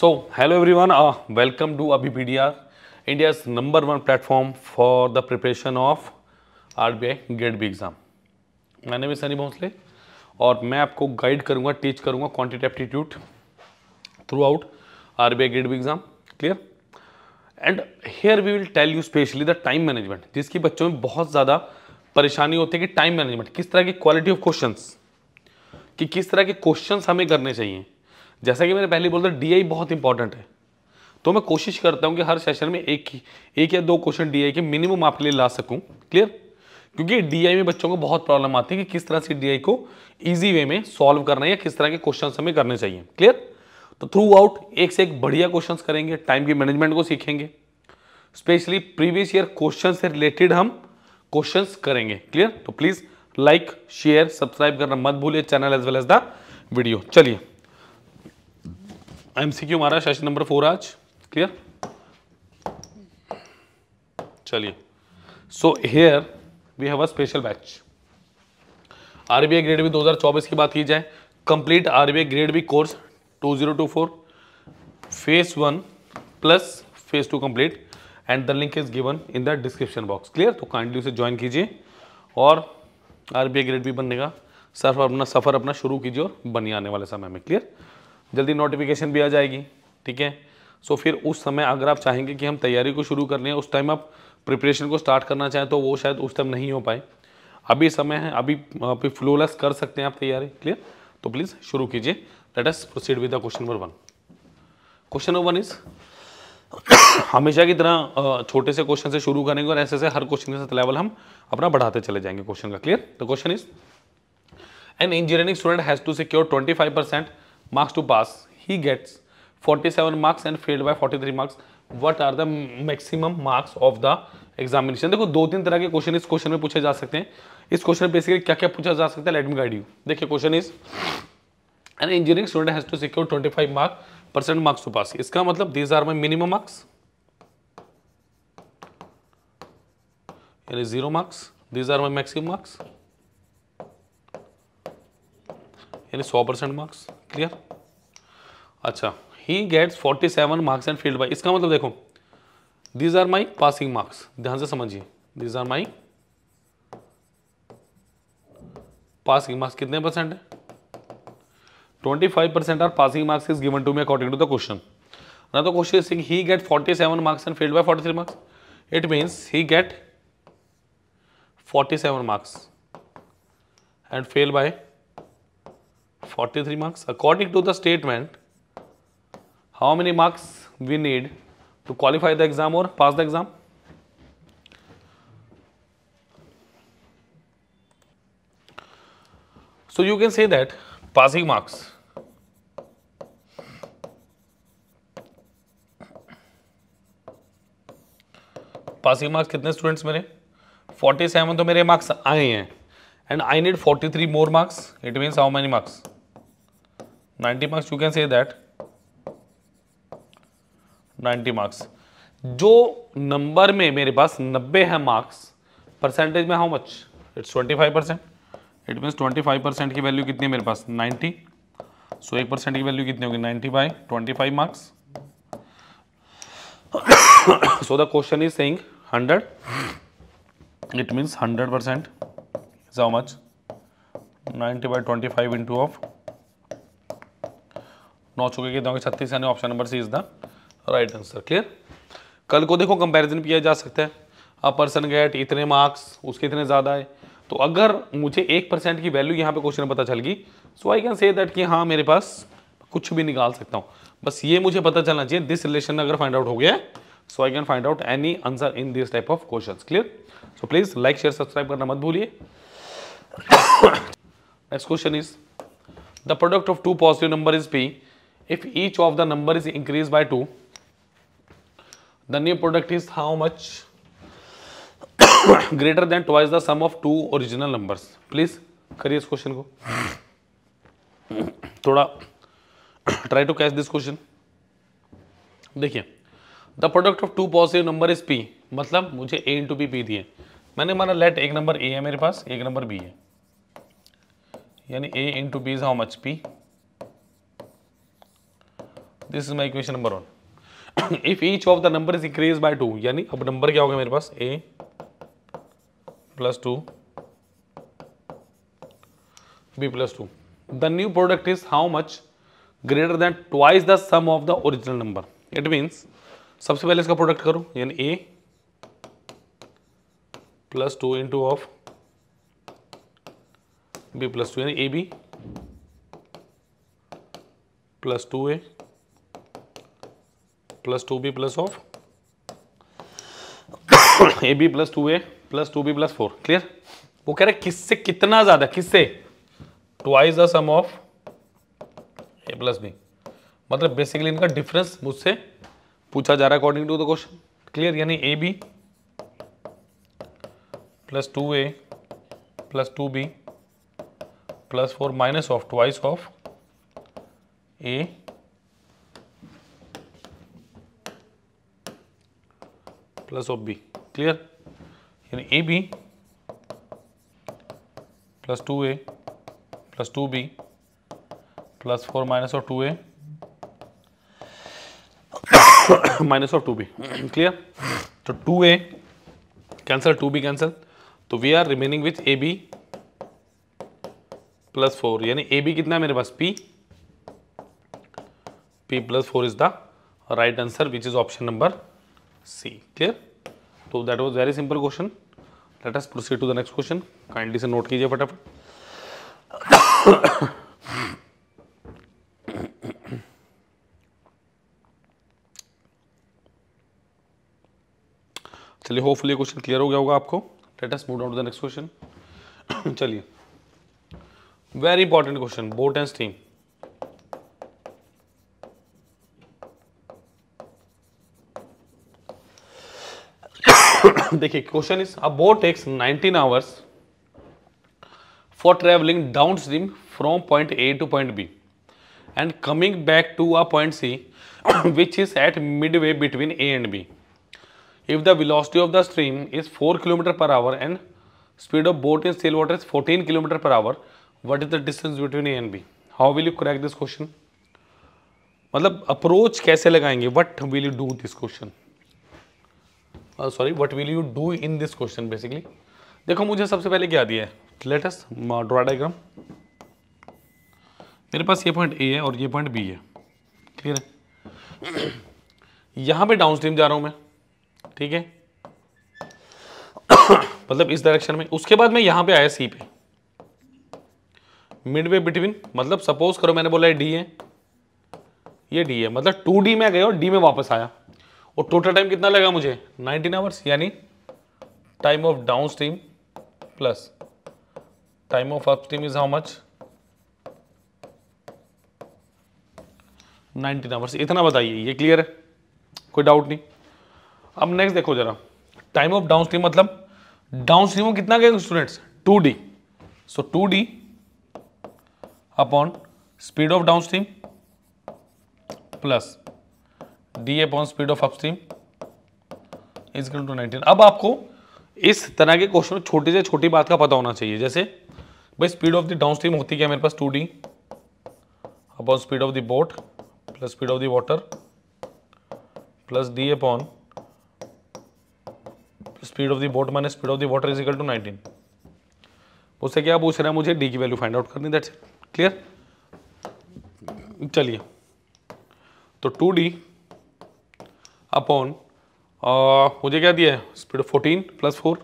So So, hello everyone, uh, welcome India is number one platform for the preparation of R B I grade B exam मैंने भी सनी भोंसले और मैं आपको guide करूंगा teach करूंगा quantity aptitude throughout R B I grade B exam clear and here we will tell you specially the time management जिसकी बच्चों में बहुत ज़्यादा परेशानी होती है कि टाइम मैनेजमेंट किस तरह की क्वालिटी ऑफ क्वेश्चंस कि किस तरह के क्वेश्चंस हमें करने चाहिए जैसा कि मैंने पहले बोला था डी बहुत इंपॉर्टेंट है तो मैं कोशिश करता हूँ कि हर सेशन में एक ही एक या दो क्वेश्चन डी के मिनिमम आपके लिए ला सकूँ क्लियर क्योंकि डी में बच्चों को बहुत प्रॉब्लम आती है कि किस तरह से डी को ईजी वे में सॉल्व करना है या किस तरह के क्वेश्चन हमें करने चाहिए क्लियर तो थ्रू आउट एक से एक बढ़िया क्वेश्चंस करेंगे टाइम की मैनेजमेंट को सीखेंगे स्पेशली प्रीवियस ईयर क्वेश्चन से रिलेटेड हम क्वेश्चंस करेंगे क्लियर तो प्लीज लाइक शेयर सब्सक्राइब करना मत भूलिए channel as well as the video चलिए एमसीक्यू हमारा सेशन नंबर फोर आज क्लियर चलिए so here we have a special batch RBI grade B 2024 की बात की जाए complete RBI grade B course 2024 phase one plus phase two complete and the link is given in the description box clear तो kindly उसे join कीजिए और RBI grade भी बनने का सर्फ अपना सफ़र अपना शुरू कीजिए और बनिए आने वाले समय में क्लियर जल्दी नोटिफिकेशन भी आ जाएगी ठीक है सो फिर उस समय अगर आप चाहेंगे कि हम तैयारी को शुरू कर लें उस टाइम आप प्रिपरेशन को स्टार्ट करना चाहें तो वो शायद उस टाइम नहीं हो पाए अभी समय है अभी अभी फ्लोलेस कर सकते हैं आप तैयारी क्लियर तो प्लीज़ शुरू कीजिए let us proceed with the question number one question number one is हमेशा की तरह छोटे से क्वेश्चन से शुरू करेंगे और ऐसे से हर क्वेश्चन के साथ लेवल हम अपना बढ़ाते चले जाएंगे क्वेश्चन का clear the question is an engineering student has to secure twenty five percent marks to pass, he gets 47 marks and failed by 43 marks. What are the maximum marks of the examination देखो दो तीन तरह के question इस question में पूछे जा सकते हैं इस क्वेश्चन में बेसिकली क्या क्या पूछा जा सकता है लेट मी गाइड यू देखिए question is an engineering student has to secure 25 mark percent marks to pass इसका मतलब these are my minimum marks यानी zero marks these are my maximum marks यानी सौ परसेंट मार्क्स क्लियर अच्छा he gets 47 marks and failed by इसका मतलब देखो these are my passing marks ध्यान से समझिए these are my passing marks कितने परसेंट है 25 percent are passing marks is given to me according to the question ना तो question is he get 47 marks and failed by 43 marks it means he get 47 marks and fail by 43 marks. According to the statement, how many marks we need to qualify the exam or pass the exam? So you can say that passing marks passing marks kitne students mere 47 to mere marks aaye hain and i need 43 more marks it means how many marks 43 90 marks you can say that 90 marks जो नंबर में मेरे पास 90 है marks percentage में how much it's 25 percent it means twenty की value कितनी है मेरे पास 90 सो so, एक परसेंट की वैल्यू कितनी होगी 90 by 25 marks so the question is saying 100 it means 100 percent is how much 90 by twenty five of नौ चुके के दोगे छत्तीस यानी option number C is the right answer clear कल को देखो कंपैरिजन किया जा सकता है अ पर्सन गेट इतने मार्क्स उसके इतने ज़्यादा है तो अगर मुझे एक परसेंट की वैल्यू यहाँ पे क्वेश्चन में पता चल गई सो आई कैन से दैट कि हाँ मेरे पास कुछ भी निकाल सकता हूँ बस ये मुझे पता चलना चाहिए दिस रिलेशन अगर फाइंड आउट हो गया so I can find out any answer in this type of question clear so please like share subscribe करना मत भूलिए next question is the product of two positive number is P if each of the number is increased by 2 the new product is how much greater than twice the sum of two original numbers please करिए इस question को थोड़ा try to catch this question देखिए the product of two positive number is P मतलब मुझे ए into P P दिए मैंने माना लेट एक नंबर ए है मेरे पास एक नंबर बी है यानी A into P is how much P this is my equation number one if each of the number is increase by two यानी अब नंबर क्या होगा मेरे पास A plus two B plus two the new product is how much greater than twice the sum of the original number it means सबसे पहले इसका product करो यानी A plus two into of B plus to यानी A B plus two A plus two B plus of A B plus two A plus two B plus four clear वो कह रहे किससे कितना ज्यादा किससे twice the sum of A plus B मतलब basically इनका डिफरेंस मुझसे पूछा जा रहा है according to the question clear यानी A B plus two A plus two B plus four minus of twice of A plus of B clear यानी A B plus two A plus two B plus four minus of two A minus of two B clear तो two A cancel two B cancel तो we are remaining with A B plus four यानी A B कितना है मेरे पास P P plus four is the right answer which is option number C clear तो that was very simple question let's proceed to the next question kindly से note कीजिए फटाफट चलिए होपफुली क्वेश्चन क्लियर हो गया होगा आपको let's move down to the next question चलिए very important question boat and stream देखिए question is a boat takes 19 hours for travelling down stream from point A to point B and coming back to a point C which is at mid way between A and B if the velocity of the stream is four kilometre per hour and speed of boat in cell water is fourteen kilometre per hour what is the distance between A and B how will you crack this question मतलब approach कैसे लगाएंगे what will you do this question sorry what will you do in this question basically देखो मुझे सबसे पहले क्या दिया है लेटेस्ट ड्रॉ डायग्राम मेरे पास ये पॉइंट ए है और ये पॉइंट बी है क्लियर है यहाँ पे डाउन स्ट्रीम जा रहा हूँ मैं ठीक है मतलब इस डायरेक्शन में उसके बाद मैं यहाँ पे आया सी पे मिड वे बिटवीन मतलब सपोज करो मैंने बोला है डी है ये डी है मतलब टू डी में गया और डी में वापस आया और टोटल टाइम कितना लगा मुझे 19 आवर्स यानी time of down stream plus time of up stream is how much 19 hours इतना बताइए ये क्लियर है कोई डाउट नहीं अब नेक्स्ट देखो जरा टाइम ऑफ डाउन स्ट्रीम मतलब डाउन स्ट्रीम कितना गए students two D so two D upon speed of down stream plus D upon speed of upstream is equal to nineteen अब आपको इस तरह के क्वेश्चन में छोटी से छोटी बात का पता होना चाहिए जैसे भाई speed of the down stream होती क्या मेरे पास two D upon speed of the boat plus speed of the water plus D upon speed of the boat minus speed of the water is equal to nineteen उससे क्या पूछ रहे हैं मुझे डी की वैल्यू फाइंड आउट करनी that's clear चलिए तो टू डी अपॉन uh, मुझे क्या दिया है speed fourteen plus four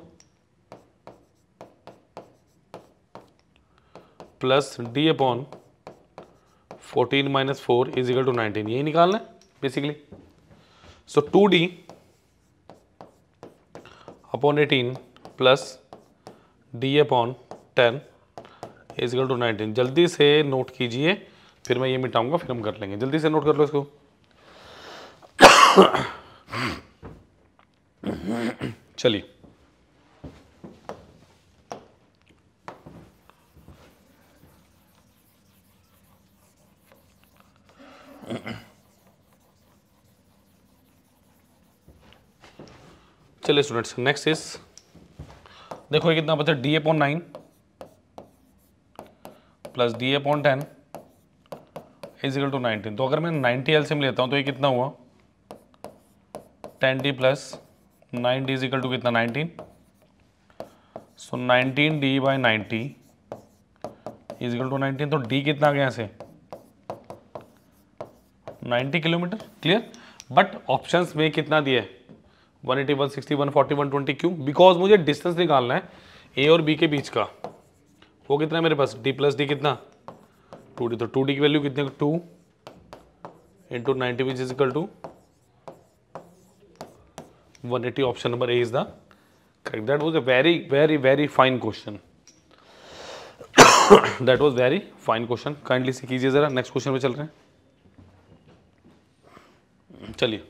plus D upon fourteen minus four equal to nineteen यही निकालना है basically so two D upon eighteen plus D upon ten equal to nineteen जल्दी से नोट कीजिए फिर मैं ये मिटाऊंगा फिर हम कर लेंगे जल्दी से नोट कर लो इसको चलिए चलिए स्टूडेंट्स नेक्स्ट इज देखो ये कितना बचा D A point nine plus D A point ten equal to nineteen तो अगर मैं नाइनटी एल लेता हूं तो ये कितना हुआ ten D plus nine D equal to कितना nineteen so nineteen D by ninety equal to nineteen तो डी कितना आ गया से ninety kilometre clear but option में कितना दिया है one eighty one sixty one forty one twenty क्यों बिकॉज मुझे डिस्टेंस निकालना है ए और बी के बीच का वो कितना है मेरे पास डी प्लस डी कितना two D so two D की वैल्यू कितने two into ninety which equal to one eighty option number A is the correct that was a very very very fine question that was very fine question kindly से कीजिए जरा next question पे चल रहे हैं चलिए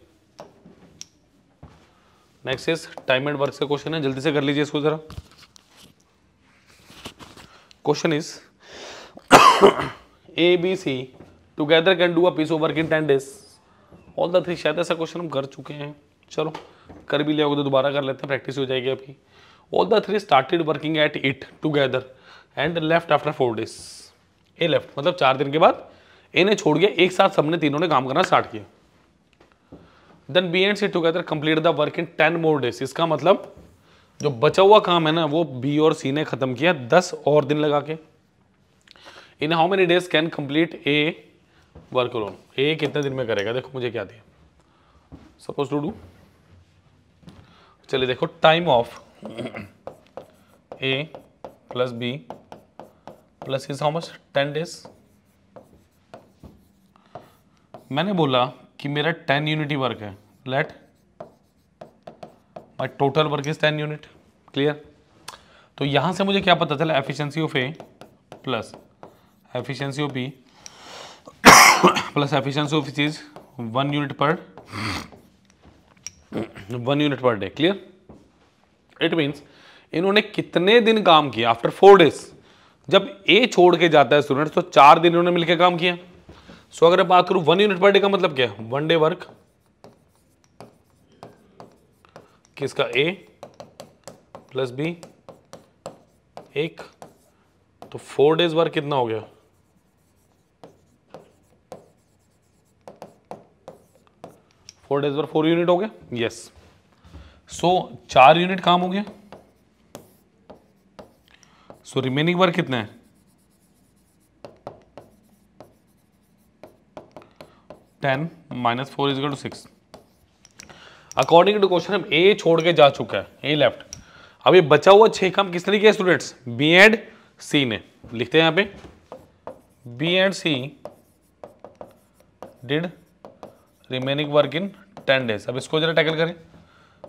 next is time and work का question है जल्दी से कर लीजिए इसको जरा question is A B C together can do a piece of work in ten days all the three शायद ऐसा क्वेश्चन हम कर चुके हैं चलो कर भी लिया होगा तो दोबारा कर लेते हैं प्रैक्टिस हो जाएगी आपकी all the three started working at it together and left after four days A left मतलब चार दिन के बाद ए ने छोड़ दिया एक साथ सबने तीनों ने काम करना स्टार्ट किया then B and C together complete the work in ten more days इसका मतलब जो बचा हुआ काम है ना वो बी और सी ने खत्म किया दस और दिन लगा के in how many days can complete a work alone A कितने दिन में करेगा देखो मुझे क्या दिया सपोज टू डू चलिए देखो time of A plus B plus is how much ten days मैंने बोला कि मेरा टेन यूनिट वर्क है let my total work is ten unit clear तो यहां से मुझे क्या पता चला efficiency of A plus efficiency of B plus efficiency of is one unit per one unit per day clear it means इन्होंने कितने दिन काम किया आफ्टर फोर डेज जब ए छोड़ के जाता है स्टूडेंट तो चार दिन इन्होंने मिलकर काम किया सो so, अगर बात करूं वन यूनिट पर डे का मतलब क्या है वन डे वर्क किसका ए प्लस बी एक तो फोर डेज वर्क कितना हो गया four days work four unit हो गया यस yes. सो so, चार यूनिट काम हो गया सो रिमेनिंग वर्क कितना है ten minus four is equal to six according to question हम ए छोड़ के जा चुका है ए लेफ्ट अब ये बचा हुआ छह काम किस तरीके है स्टूडेंट्स बी एंड सी ने लिखते हैं यहां पे B and C did remaining work in ten days अब इसको जरा टैकल करें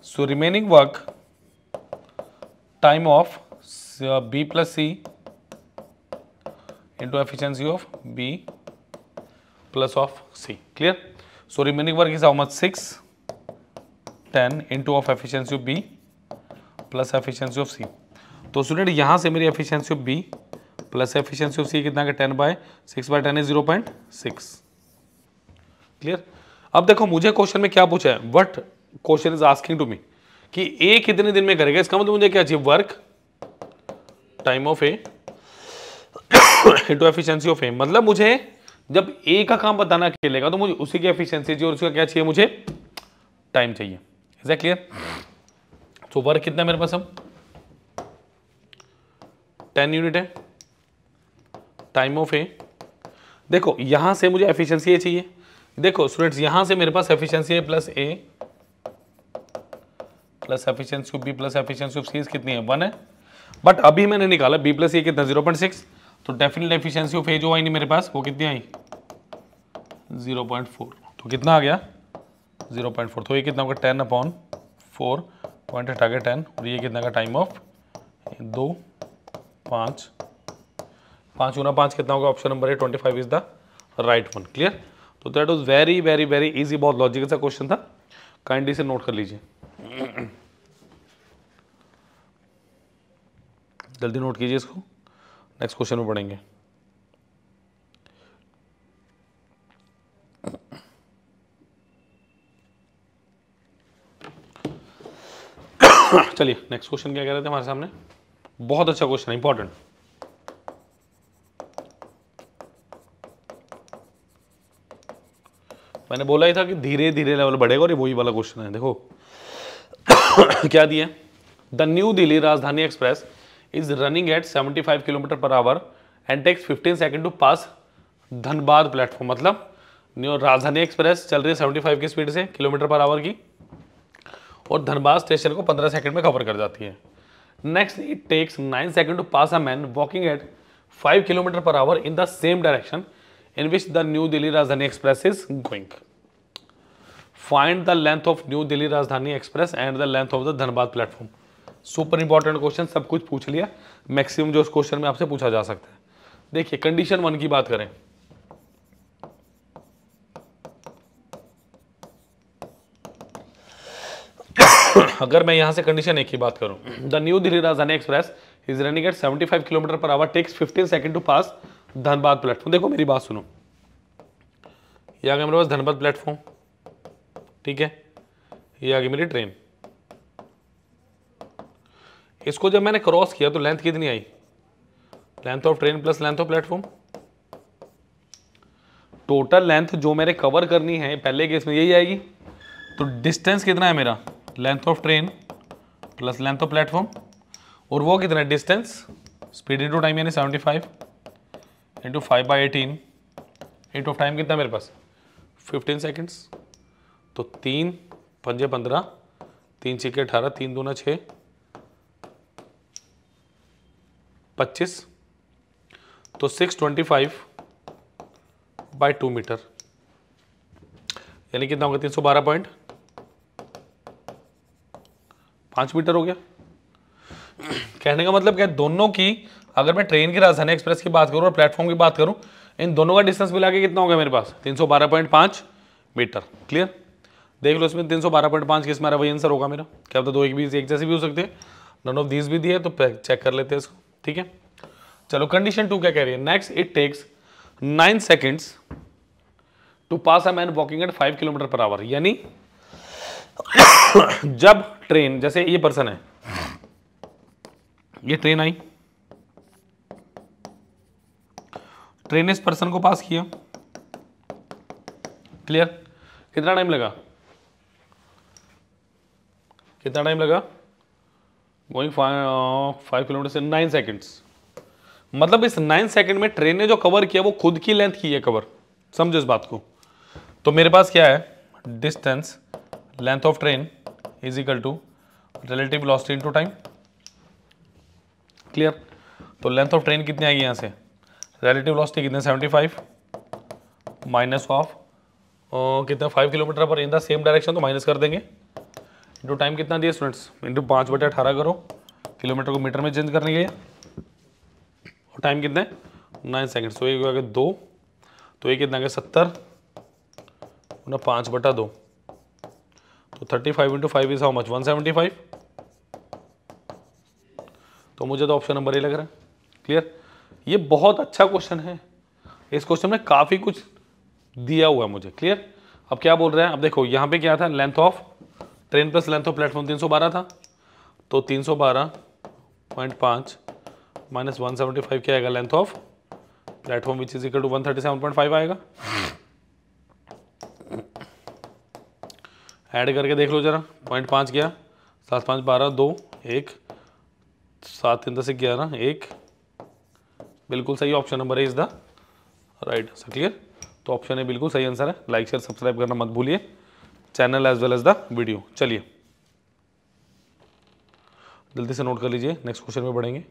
so remaining work time of b plus c into efficiency of b plus of c clear so remaining work is how much 6 10 into of efficiency of b plus efficiency of c तो student यहां से मेरी efficiency of B plus efficiency of C कितना का ten by six by ten is zero point six clear अब देखो मुझे question में क्या पूछा है what question is asking to me कि ए कितने दिन में करेगा इसका मतलब मुझे क्या चाहिए work time of A into efficiency of A मतलब मुझे जब ए का काम बताना खेलेगा तो मुझे उसी की एफिशिएंसी चाहिए और उसका क्या चाहिए मुझे टाइम चाहिए is A clear so work कितना मेरे पास हम टेन यूनिट है टाइम ऑफ ए देखो यहां से मुझे एफिशिएंसी ए चाहिए देखो स्टूडेंट्स यहां से मेरे पास एफिशिएंसी है plus A plus efficiency cube B plus efficiency cube C कितनी है वन है बट अभी मैंने निकाला बी प्लस ये कितना जीरो पॉइंट सिक्स तो डेफिनेट एफिशियंसी ऑफ ए जो आई नहीं मेरे पास वो कितनी आई जीरो पॉइंट फोर तो कितना आ गया जीरो पॉइंट फोर तो ये कितना होगा टेन अपॉन फोर पॉइंट हटा गया टेन और ये कितना का टाइम ऑफ दो पाँच पाँच गुना पाँच कितना होगा ऑप्शन नंबर है twenty five is the right one clear तो that was very very very easy बहुत लॉजिकल सा क्वेश्चन था काइंडली से नोट कर लीजिए जल्दी नोट कीजिए इसको नेक्स्ट क्वेश्चन में पढ़ेंगे चलिए नेक्स्ट क्वेश्चन क्या कह रहे थे हमारे सामने बहुत अच्छा क्वेश्चन है इंपॉर्टेंट मैंने बोला ही था कि धीरे धीरे लेवल बढ़ेगा और ये वही वाला क्वेश्चन है देखो क्या दिए the new Delhi Rajdhani express is running at 75 kilometre per hour and takes 15 second to pass Dhanbad platform मतलब न्यू राजधानी एक्सप्रेस चल रही है 75 की स्पीड से किलोमीटर पर आवर की और धनबाद स्टेशन को 15 सेकंड में कवर कर जाती है next it takes 9 second to pass a man walking at 5 kilometre per hour in the same direction in which the new Delhi Rajdhani express is going find the length of new Delhi Rajdhani express and the length of the Dhanbad platform super important question सब कुछ पूछ लिया maximum जो उस question में आपसे पूछा जा सकता है देखिए कंडीशन वन की बात करें अगर मैं यहां से कंडीशन एक की बात करूं the new Delhi Rajdhani express is running at 75 kilometre per hour takes 15 second to pass Dhanbad platform देखो मेरी बात सुनो ये मेरे पास धनबाद प्लेटफॉर्म ठीक है ये आ गई मेरी ट्रेन इसको जब मैंने क्रॉस किया तो लेंथ कितनी आई length of train plus length of platform total length जो मेरे कवर करनी है पहले केस में यही आएगी तो डिस्टेंस कितना है मेरा length of train plus length of platform और वो कितना है डिस्टेंस स्पीड इंटू टाइम यानी seventy five into five by eighteen into time कितना मेरे पास फिफ्टीन सेकेंड्स तो तीन पंजे पंद्रह तीन छिके अठारह तीन दूना छः पच्चीस तो six twenty five by two metre यानी कितना होगा तीन सौ बारह पॉइंट पाँच मीटर हो गया कहने का मतलब क्या दोनों की अगर मैं ट्रेन की राजधानी एक्सप्रेस की बात करूं और प्लेटफॉर्म की बात करूं इन दोनों का डिस्टेंस मिला के कितना होगा मेरे पास तीन सौ बारह पॉइंट पाँच मीटर क्लियर देख लो इसमें तीन सौ बारह पॉइंट पाँच किस में वही आंसर होगा मेरा क्या तो दो एक बीस एक जैसे भी हो सकते हैं नन ऑफ दीज भी दिए तो चेक कर लेते हैं इसको ठीक है चलो कंडीशन टू क्या कह रही है next it takes nine seconds to pass a man walking at five kilometre per hour यानी जब ट्रेन जैसे ये पर्सन है ये ट्रेन आई ट्रेन ने इस पर्सन को पास किया क्लियर कितना टाइम लगा कितना टाइम लगा गोइंग फाइव किलोमीटर से नाइन सेकेंड्स मतलब इस नाइन सेकेंड में ट्रेन ने जो कवर किया वो खुद की लेंथ की है कवर समझो इस बात को तो मेरे पास क्या है distance length of train is equal to relative velocity into time clear तो लेंथ ऑफ ट्रेन कितनी आएगी यहाँ से रिलेटिव वेलोसिटी कितने 75 माइनस ऑफ कितना 5 kilometre per in the same direction तो माइनस कर देंगे इंटू टाइम कितना दिया स्टूडेंट्स इंटू पाँच बटे अठारह करो किलोमीटर को मीटर में चेंज करने के लिए और टाइम तो तो कितना है नाइन सेकेंड सो एक हो गया दो तो ये कितना गया सत्तर ना पाँच बटा दो तो thirty five into five is how much one seventy five तो मुझे तो ऑप्शन नंबर ए लग रहा है क्लियर ये बहुत अच्छा क्वेश्चन है इस क्वेश्चन में काफ़ी कुछ दिया हुआ है मुझे क्लियर अब क्या बोल रहे हैं अब देखो यहाँ पे क्या था length of train plus length of platform 312 था तो 312.5 माइनस 175 क्या आएगा length of platform which is equal to 137.5 आएगा ऐड करके देख लो जरा पॉइंट पाँच गया सात पाँच बारह दो एक सात तीन दस ग्यारह एक बिल्कुल सही ऑप्शन नंबर है is the right sir clear तो ऑप्शन है बिल्कुल सही आंसर है लाइक शेयर सब्सक्राइब करना मत भूलिए channel as well as the video चलिए जल्दी से नोट कर लीजिए नेक्स्ट क्वेश्चन में बढ़ेंगे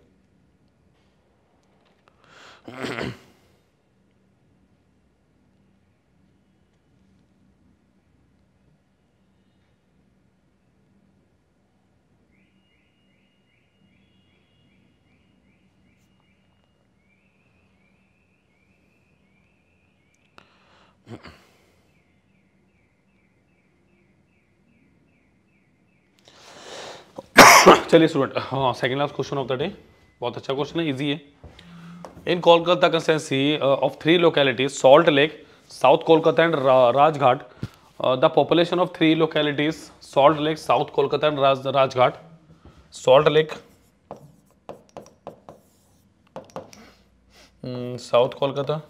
चलिए स्टूडेंट हाँ second last question of the day बहुत अच्छा क्वेश्चन है इजी है in Kolkata constituency of three localities Salt Lake South Kolkata and Rajghat the population of three localities Salt Lake South Kolkata and Rajghat Salt Lake South Kolkata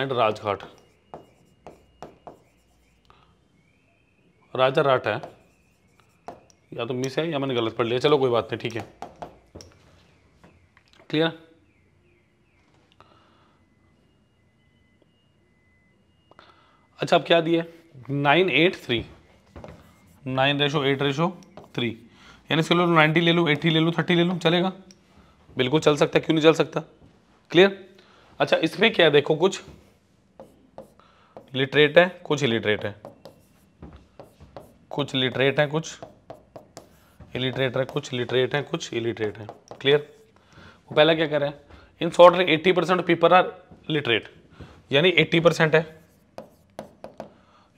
and Rajghat Rajarhat है या तो miss है या मैंने गलत पढ़ लिया चलो कोई बात नहीं ठीक है क्लियर अच्छा आप क्या दिए nine eight three nine ratio eight ratio three यानी इसके लो तो नाइन्टी ले लो एट्टी ले लो थर्टी ले लो चलेगा बिल्कुल चल सकता क्यों नहीं चल सकता क्लियर अच्छा इसमें क्या देखो कुछ लिटरेट है कुछ इलिटरेट है कुछ लिटरेट है कुछ इलिटरेट है कुछ लिटरेट हैं कुछ इलिटरेट हैं क्लियर वो पहला क्या कह रहे हैं in short eighty percent people are literate यानी एट्टी परसेंट है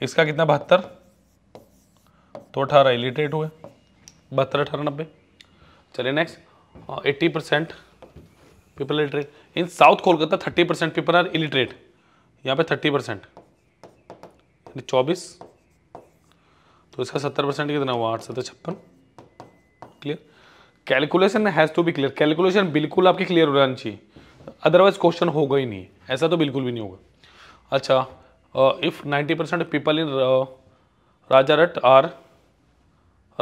इसका कितना बहत्तर तो अठारह इलिटरेट हुए बहत्तर अठारह नब्बे चलिए next eighty percent people illiterate in South Kolkata thirty percent people are illiterate यहाँ पे थर्टी परसेंट चौबीस तो इसका सत्तर परसेंट कितना हुआ आठ सत्तर छप्पन clear calculation has to B clear calculation बिल्कुल आपकी क्लियर हो जानी चाहिए अदरवाइज क्वेश्चन होगा ही नहीं ऐसा तो बिल्कुल भी नहीं होगा अच्छा if ninety percent people in Rajarhat are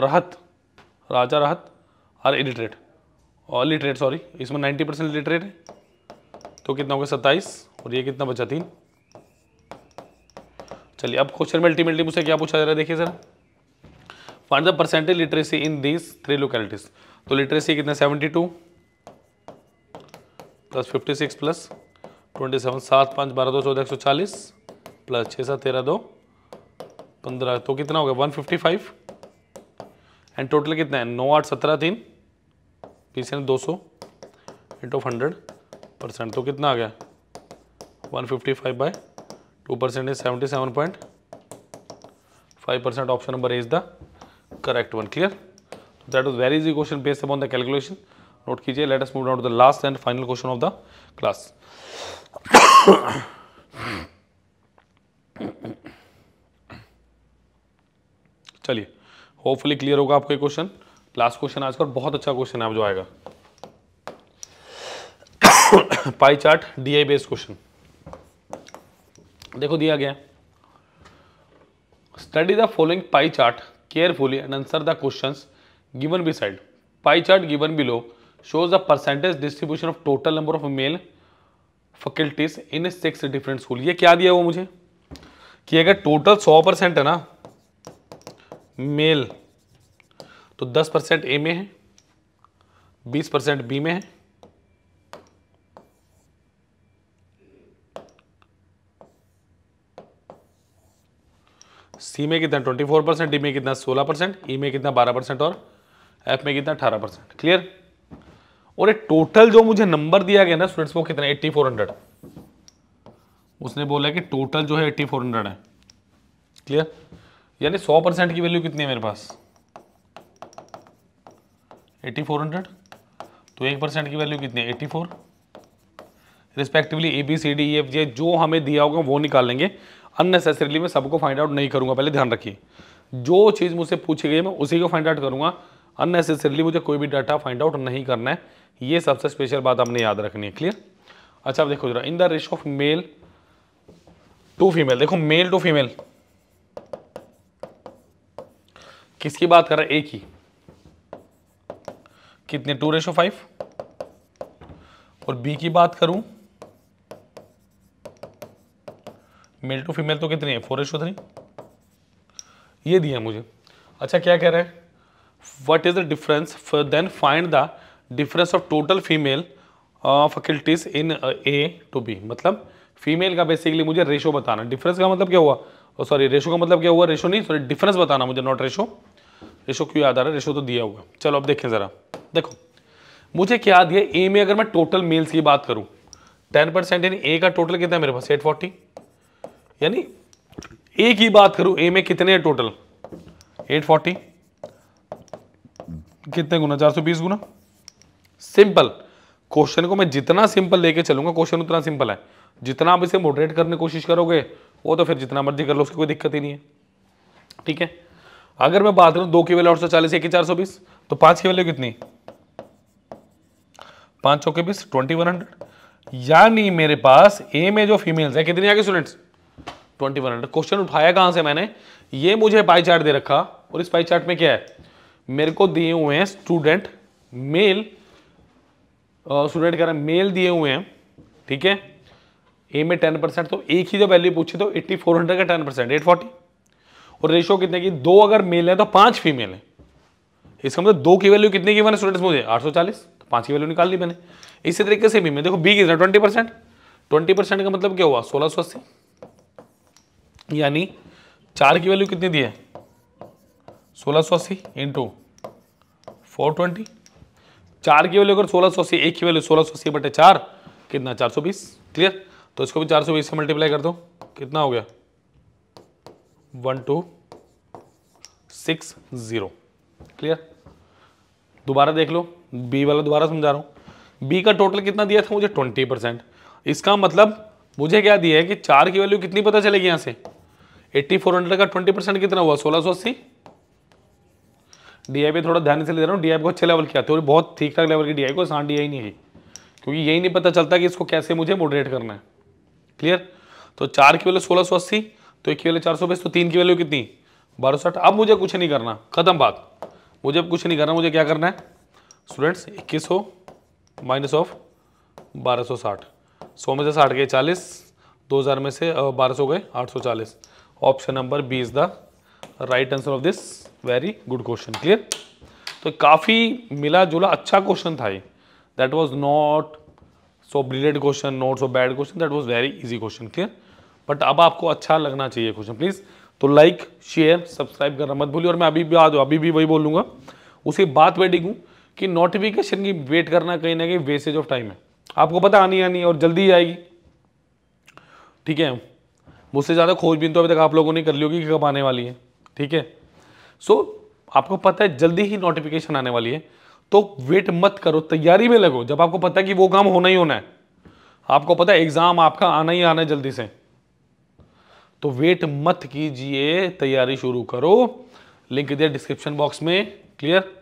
राहत Rajarhat are illiterate literate sorry इसमें नाइन्टी परसेंट लिटरेट है तो कितना होगा सत्ताईस और ये कितना बचा तीन चलिए अब क्वेश्चन में अल्टीमेटली मुझसे क्या पूछा जा रहा है देखिए sir find the percentage literacy in these three localities तो लिटरेसी कितना seventy two plus fifty six plus twenty seven सात पाँच बारह दो चौदह एक सौ चालीस प्लस छः सात तेरह दो पंद्रह तो कितना हो गया one fifty five and total कितना है नौ आठ सत्रह तीन पीस दो सौ इंट ऑफ हंड्रेड परसेंट तो कितना आ गया one fifty five by two percent is seventy seven point five percent option number is the correct one clear so that was very easy question based upon the calculation note kijiye let us move down to the last and final question of the class चलिए hopefully clear होगा आपको ये question last question आज का बहुत अच्छा question है आप जो आएगा pie chart DI based question देखो दिया गया study the following pie chart carefully and answer the questions given beside. Pie chart given below shows the percentage distribution of total number of male faculties in six different school. ये क्या दिया वो मुझे कि अगर टोटल 100 परसेंट है ना mail तो 10 परसेंट ए में है 20 परसेंट बी में है सी में कितना 24 परसेंट डी में कितना 16 परसेंट ई में कितना 12 परसेंट और एफ में कितना 18 परसेंट क्लियर और ये टोटल जो मुझे नंबर दिया गया ना स्टूडेंट्स वो कितना 8400 उसने बोला कि टोटल जो है 8400 है क्लियर यानी 100 परसेंट की वैल्यू कितनी है मेरे पास 8400 तो एक परसेंट की वैल्यू कितनी है 84 respectively A B C D E F J जो हमें दिया होगा वो निकालेंगे अननेसेसरीली मैं सबको फाइंड आउट नहीं करूँगा पहले ध्यान रखिए जो चीज़ मुझसे पूछी गई मैं उसी को फाइंड आउट करूँगा अननेसेसरीली मुझे कोई भी डाटा फाइंड आउट नहीं करना है ये सबसे स्पेशल बात आपने याद रखनी है क्लियर अच्छा आप देखो जरा in the ratio of male to female देखो मेल टू फीमेल किसकी बात कर रहा है एक ही कितने टू रेशो फाइव और बी की बात करूं मेल टू फीमेल तो कितनी है फोर एच थ्री ये दिया मुझे अच्छा क्या कह रहे हैं what is the difference then find the difference of total female faculties in A to B मतलब फीमेल का बेसिकली मुझे रेशो बताना डिफरेंस का मतलब क्या हुआ सॉरी oh, रेशो का मतलब क्या हुआ रेशो नहीं सॉरी डिफरेंस बताना मुझे नॉट रेशो रेशो क्यों याद आ रहा है रेशो तो दिया हुआ चलो अब देखें ज़रा देखो मुझे क्या दिया ए में अगर मैं टोटल मेल्स की बात करूँ टेन परसेंट इन ए का टोटल कितना है मेरे पास एट फोर्टी यानी एक ही बात करूं ए में कितने है टोटल 840 कितने गुना चार गुना सिंपल क्वेश्चन को मैं जितना सिंपल लेके चलूंगा क्वेश्चन उतना सिंपल है जितना आप इसे मोडरेट करने की कोशिश करोगे वो तो फिर जितना मर्जी कर लो उसकी कोई दिक्कत ही नहीं है ठीक है अगर मैं बात करूं दो की वैल्यू आठ सौ चालीस एक चार सौ बीस तो पांच की वैल्यू कितनी पांच सौ के बीस ट्वेंटी वन हंड्रेड यानी मेरे पास ए में जो फीमेल्स है कितनी आगे students twenty one hundred question उठाया कहाँ से मैंने ये मुझे पाई चार्ट दे रखा और इस पाई चार्ट में क्या है मेरे को दिए हुए हैं स्टूडेंट मेल स्टूडेंट कह रहे हैं मेल दिए हुए हैं ठीक है ए में टेन परसेंट तो एक ही जब तो वैल्यू पूछी तो एट्टी फोर हंड्रेड का टेन परसेंट एट फोर्टी और रेशियो कितने की दो अगर मेल है तो पांच फीमेल है इसका मतलब दो की वैल्यू कितने की मैंने स्टूडेंट मुझे आठ सौ चालीस तो पांच की वैल्यू निकाल ली मैंने इसी तरीके से भी मैं देखो बी कितना ट्वेंटी परसेंट ट्वेंटी परसेंट का मतलब क्या हुआ सोलह सौ अस्सी यानी चार की वैल्यू कितनी दी है सोलह सौ अस्सी इंटू फोर ट्वेंटी चार की वैल्यू अगर सोलह सौ अस्सी एक की वैल्यू सोलह सौ अस्सी बटे चार कितना चार सौ बीस क्लियर तो इसको भी चार सौ बीस से मल्टीप्लाई कर दो कितना हो गया one two six zero clear दोबारा देख लो बी वाला दोबारा समझा रहा हूँ बी का टोटल कितना दिया था मुझे ट्वेंटी परसेंट इसका मतलब मुझे क्या दिया है कि चार की वैल्यू कितनी पता चलेगी यहाँ से एट्टी फोर हंड्रेड का ट्वेंटी परसेंट कितना हुआ सोलह सौ अस्सी डी पे थोड़ा ध्यान से ले रहा हूँ डी को अच्छे लेवल की आती है बहुत ठीक ठाक लेवल की डी को हाँ डी नहीं है क्योंकि यही नहीं पता चलता कि इसको कैसे मुझे मॉडरेट करना है क्लियर तो चार की वैल्यू सोलह सौ अस्सी तो एक की वैल्यू चार सौ बीस तो तीन की वैल्यू कितनी बारह साठ अब मुझे कुछ नहीं करना खत्म बात मुझे अब कुछ नहीं करना मुझे क्या करना है स्टूडेंट्स इक्कीस सौ माइनस ऑफ बारह सौ साठ सौ में से साठ गए चालीस दो हज़ार में से बारह सौ गए आठ सौ चालीस option number B is the right answer of this very good question clear तो काफ़ी मिला जुला अच्छा क्वेश्चन था ये that was not so brilliant question not so bad question that was very easy question clear but अब आपको अच्छा लगना चाहिए क्वेश्चन प्लीज़ तो लाइक शेयर सब्सक्राइब करना मत भूलिए और मैं अभी भी आ अभी भी वही बोलूँगा उसी बात बैठी हूँ कि नोटिफिकेशन की वेट करना कहीं ना कहीं वेस्टेज ऑफ टाइम है आपको पता आनी आनी और जल्दी ही आएगी ठीक है मुझसे ज़्यादा खोजबीन तो अभी तक आप लोगों ने कर ली होगी कि कब आने वाली है ठीक है सो आपको पता है जल्दी ही नोटिफिकेशन आने वाली है तो वेट मत करो तैयारी में लगो जब आपको पता है कि वो काम होना ही होना है आपको पता है एग्ज़ाम आपका आना ही आना है जल्दी से तो वेट मत कीजिए तैयारी शुरू करो लिंक दिया डिस्क्रिप्शन बॉक्स में clear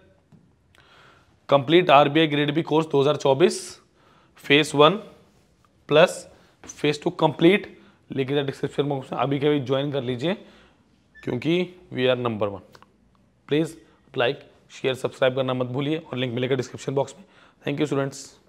complete RBI grade B course 2024 phase one plus phase two complete link था डिस्क्रिप्शन बॉक्स में अभी के अभी ज्वाइन कर लीजिए क्योंकि we are number one please like share subscribe करना मत भूलिए और लिंक मिलेगा डिस्क्रिप्शन बॉक्स में थैंक यू स्टूडेंट्स